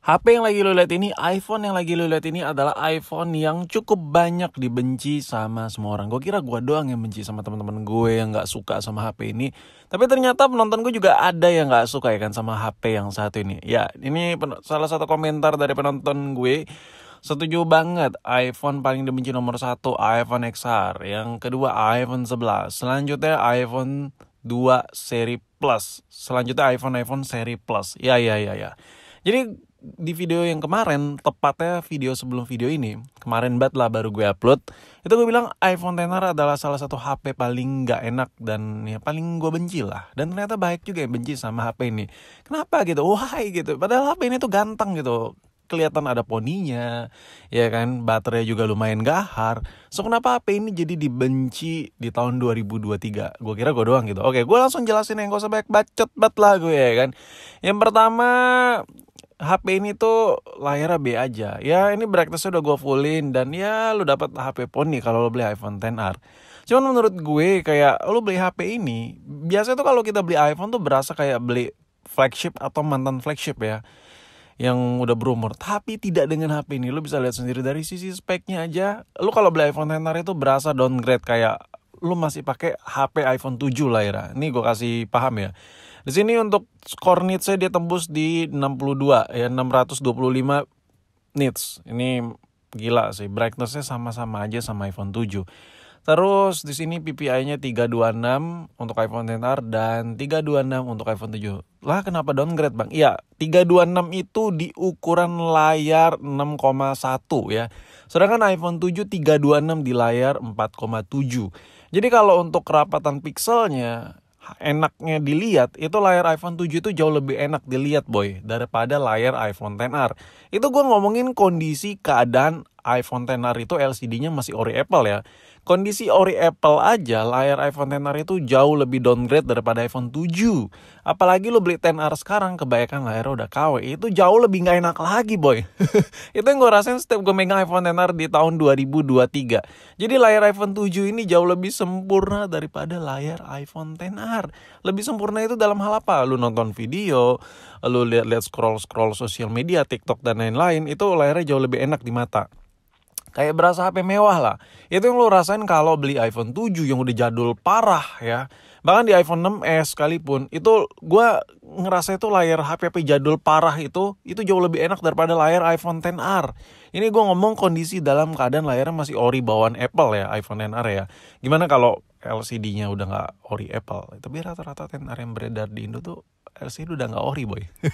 HP yang lagi lo lihat ini, iPhone yang lagi lo lihat ini adalah iPhone yang cukup banyak dibenci sama semua orang. Gue kira gue doang yang benci sama teman-teman gue yang nggak suka sama HP ini. Tapi ternyata penonton gue juga ada yang nggak suka ya kan sama HP yang satu ini. Ya, ini salah satu komentar dari penonton gue. Setuju banget, iPhone paling dibenci nomor satu iPhone XR, yang kedua iPhone 11, selanjutnya iPhone 2 seri plus, selanjutnya iPhone iPhone seri plus. Ya ya ya ya. Jadi di video yang kemarin, tepatnya video sebelum video ini, kemarin banget lah baru gue upload, itu gue bilang iPhone XR adalah salah satu HP paling gak enak dan ya paling gue benci lah. Dan ternyata baik juga yang benci sama HP ini. Kenapa gitu? Why gitu? Padahal HP ini tuh ganteng gitu kelihatan ada poninya, ya kan, baterainya juga lumayan gahar. So kenapa HP ini jadi dibenci di tahun 2023? Gue kira gue doang gitu. Oke, gue langsung jelasin yang gak usah bacot bat lah gue ya kan. Yang pertama, HP ini tuh layarnya B aja. Ya ini brightness udah gue fullin dan ya lu dapat HP Pony kalau lu beli iPhone 10R. Cuman menurut gue kayak lu beli HP ini, biasanya tuh kalau kita beli iPhone tuh berasa kayak beli flagship atau mantan flagship ya yang udah berumur tapi tidak dengan HP ini lu bisa lihat sendiri dari sisi speknya aja lu kalau beli iPhone XR itu berasa downgrade kayak lu masih pakai HP iPhone 7 lah ya ini gue kasih paham ya di sini untuk skor Nits dia tembus di 62 ya 625 nits. Ini gila sih brightnessnya sama-sama aja sama iPhone 7. Terus di sini PPI-nya 326 untuk iPhone XR dan 326 untuk iPhone 7. Lah kenapa downgrade, Bang? Iya, 326 itu di ukuran layar 6,1 ya. Sedangkan iPhone 7 326 di layar 4,7. Jadi kalau untuk kerapatan pikselnya enaknya dilihat itu layar iPhone 7 itu jauh lebih enak dilihat boy daripada layar iPhone 10R. Itu gue ngomongin kondisi keadaan iPhone XR itu LCD-nya masih ori Apple ya. Kondisi ori Apple aja layar iPhone XR itu jauh lebih downgrade daripada iPhone 7. Apalagi lo beli XR sekarang kebanyakan layar udah KW itu jauh lebih nggak enak lagi boy. itu yang gue rasain setiap gue megang iPhone XR di tahun 2023. Jadi layar iPhone 7 ini jauh lebih sempurna daripada layar iPhone XR. Lebih sempurna itu dalam hal apa? Lo nonton video, lo lihat-lihat scroll-scroll sosial media, TikTok dan lain-lain itu layarnya jauh lebih enak di mata. Kayak berasa HP mewah lah. Itu yang lo rasain kalau beli iPhone 7 yang udah jadul parah ya. Bahkan di iPhone 6s sekalipun itu gue ngerasa itu layar HP HP jadul parah itu itu jauh lebih enak daripada layar iPhone 10R. Ini gue ngomong kondisi dalam keadaan layarnya masih ori bawaan Apple ya iPhone 10R ya. Gimana kalau LCD-nya udah nggak ori Apple? Tapi rata-rata 10R yang beredar di Indo tuh harusnya itu udah nggak ori boy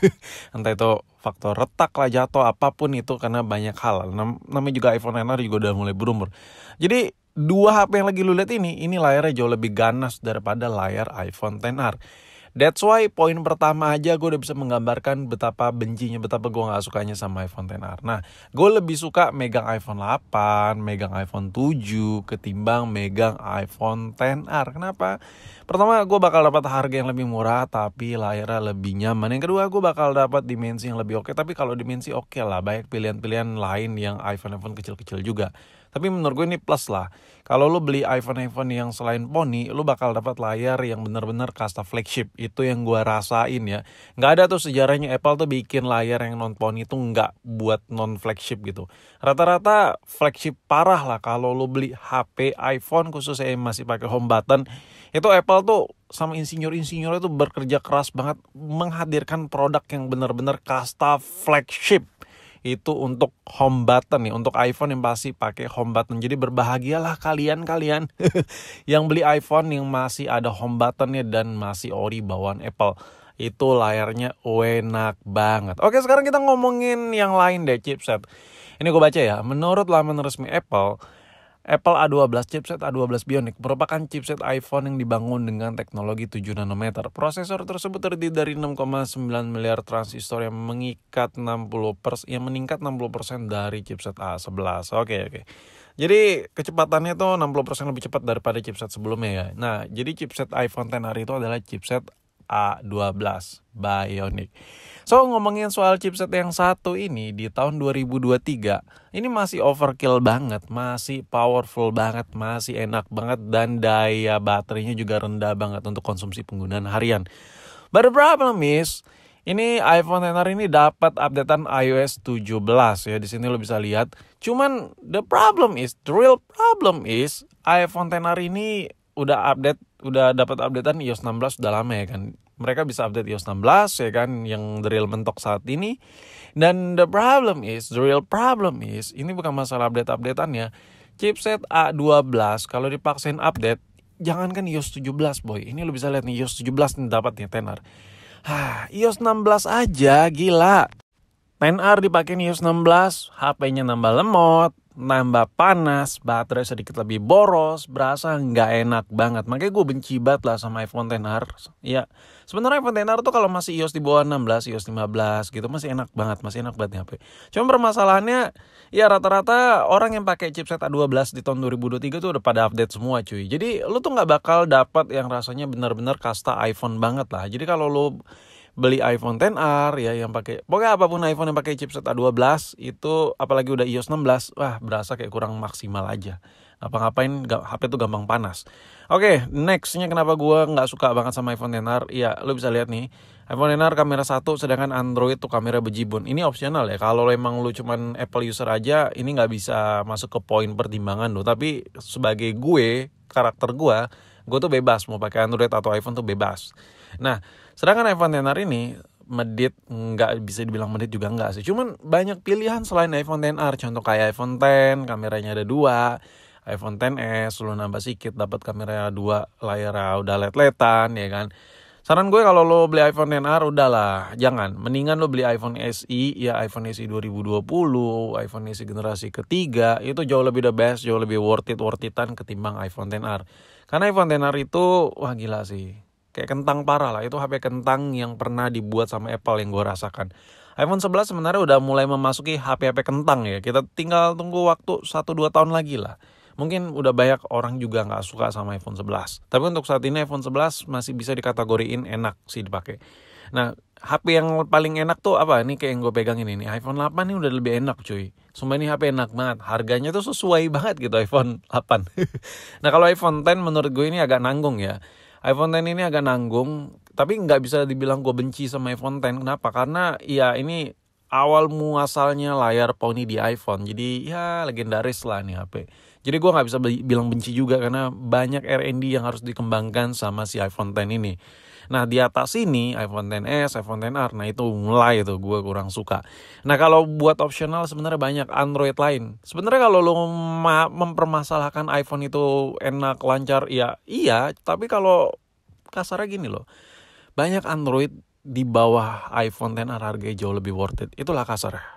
entah itu faktor retak lah jatuh apapun itu karena banyak hal Nam namanya juga iPhone NR juga udah mulai berumur jadi dua HP yang lagi lu lihat ini ini layarnya jauh lebih ganas daripada layar iPhone XR That's why poin pertama aja gue udah bisa menggambarkan betapa bencinya, betapa gue gak sukanya sama iPhone XR. Nah, gue lebih suka megang iPhone 8, megang iPhone 7, ketimbang megang iPhone XR. Kenapa? Pertama, gue bakal dapat harga yang lebih murah, tapi layarnya lebih nyaman. Yang kedua, gue bakal dapat dimensi yang lebih oke. Tapi kalau dimensi oke okay lah, banyak pilihan-pilihan lain yang iPhone-iPhone kecil-kecil juga. Tapi menurut gue ini plus lah. Kalau lo beli iPhone-iPhone yang selain poni lo bakal dapat layar yang bener-bener kasta flagship. Itu yang gue rasain ya. Nggak ada tuh sejarahnya Apple tuh bikin layar yang non-Pony itu nggak buat non-flagship gitu. Rata-rata flagship parah lah kalau lo beli HP, iPhone khususnya yang masih pakai home button. Itu Apple tuh sama insinyur-insinyur itu bekerja keras banget menghadirkan produk yang benar-benar kasta flagship itu untuk home button nih untuk iPhone yang pasti pakai home button jadi berbahagialah kalian kalian yang beli iPhone yang masih ada home buttonnya dan masih ori bawaan Apple itu layarnya enak banget oke sekarang kita ngomongin yang lain deh chipset ini gue baca ya menurut laman resmi Apple Apple A12 chipset A12 Bionic merupakan chipset iPhone yang dibangun dengan teknologi 7 nanometer. Prosesor tersebut terdiri dari 6,9 miliar transistor yang mengikat 60 pers yang meningkat 60% dari chipset A11. Oke, okay, oke. Okay. Jadi kecepatannya tuh 60% lebih cepat daripada chipset sebelumnya ya. Nah, jadi chipset iPhone XR itu adalah chipset A12 Bionic. So ngomongin soal chipset yang satu ini di tahun 2023 ini masih overkill banget, masih powerful banget, masih enak banget dan daya baterainya juga rendah banget untuk konsumsi penggunaan harian. But the problem is ini iPhone XR ini dapat updatean iOS 17 ya di sini lo bisa lihat. Cuman the problem is, the real problem is iPhone XR ini udah update udah dapat updatean iOS 16 udah lama ya kan mereka bisa update iOS 16 ya kan yang the real mentok saat ini dan the problem is the real problem is ini bukan masalah update updateannya chipset A12 kalau dipaksain update jangankan iOS 17 boy ini lo bisa lihat nih iOS 17 nih dapat nih tenar Hah, iOS 16 aja gila 10R dipakai iOS 16 HP-nya nambah lemot nambah panas, baterai sedikit lebih boros, berasa nggak enak banget. Makanya gue benci banget lah sama iPhone XR. Iya, sebenarnya iPhone XR tuh kalau masih iOS di bawah 16, iOS 15 gitu masih enak banget, masih enak banget HP. Cuma permasalahannya ya rata-rata orang yang pakai chipset A12 di tahun 2023 tuh udah pada update semua cuy. Jadi lu tuh nggak bakal dapat yang rasanya benar-benar kasta iPhone banget lah. Jadi kalau lu beli iPhone XR ya yang pakai pokoknya apapun iPhone yang pakai chipset A12 itu apalagi udah iOS 16 wah berasa kayak kurang maksimal aja apa ngapain HP itu gampang panas oke okay, nextnya kenapa gue nggak suka banget sama iPhone XR r ya lo bisa lihat nih iPhone XR kamera satu sedangkan Android tuh kamera bejibun ini opsional ya kalau emang lu cuman Apple user aja ini nggak bisa masuk ke poin pertimbangan lo tapi sebagai gue karakter gue gue tuh bebas mau pakai Android atau iPhone tuh bebas nah Sedangkan Evan Tenar ini medit nggak bisa dibilang medit juga nggak sih cuman banyak pilihan selain iPhone XR contoh kayak iPhone X kameranya ada dua iPhone XS lu nambah sedikit dapat kamera dua layar udah let-letan ya kan saran gue kalau lo beli iPhone XR udahlah jangan mendingan lo beli iPhone SE ya iPhone SE 2020 iPhone SE generasi ketiga itu jauh lebih the best jauh lebih worth it worth itan ketimbang iPhone XR karena iPhone XR itu wah gila sih kayak kentang parah lah itu HP kentang yang pernah dibuat sama Apple yang gue rasakan iPhone 11 sebenarnya udah mulai memasuki HP-HP kentang ya kita tinggal tunggu waktu 1 dua tahun lagi lah Mungkin udah banyak orang juga nggak suka sama iPhone 11. Tapi untuk saat ini iPhone 11 masih bisa dikategoriin enak sih dipakai. Nah, HP yang paling enak tuh apa? Ini kayak yang gue pegang ini nih. iPhone 8 ini udah lebih enak cuy. Sumpah ini HP enak banget. Harganya tuh sesuai banget gitu iPhone 8. nah kalau iPhone 10 menurut gue ini agak nanggung ya iPhone X ini agak nanggung tapi nggak bisa dibilang gue benci sama iPhone X kenapa karena ya ini awal muasalnya layar Pony di iPhone. Jadi ya legendaris lah nih HP. Jadi gue nggak bisa bilang benci juga karena banyak R&D yang harus dikembangkan sama si iPhone X ini. Nah di atas ini iPhone XS, iPhone XR, nah itu mulai tuh gue kurang suka. Nah kalau buat opsional sebenarnya banyak Android lain. Sebenarnya kalau lo mempermasalahkan iPhone itu enak lancar, ya iya. Tapi kalau kasarnya gini loh, banyak Android di bawah iPhone 10 harganya jauh lebih worth it. Itulah kasarnya.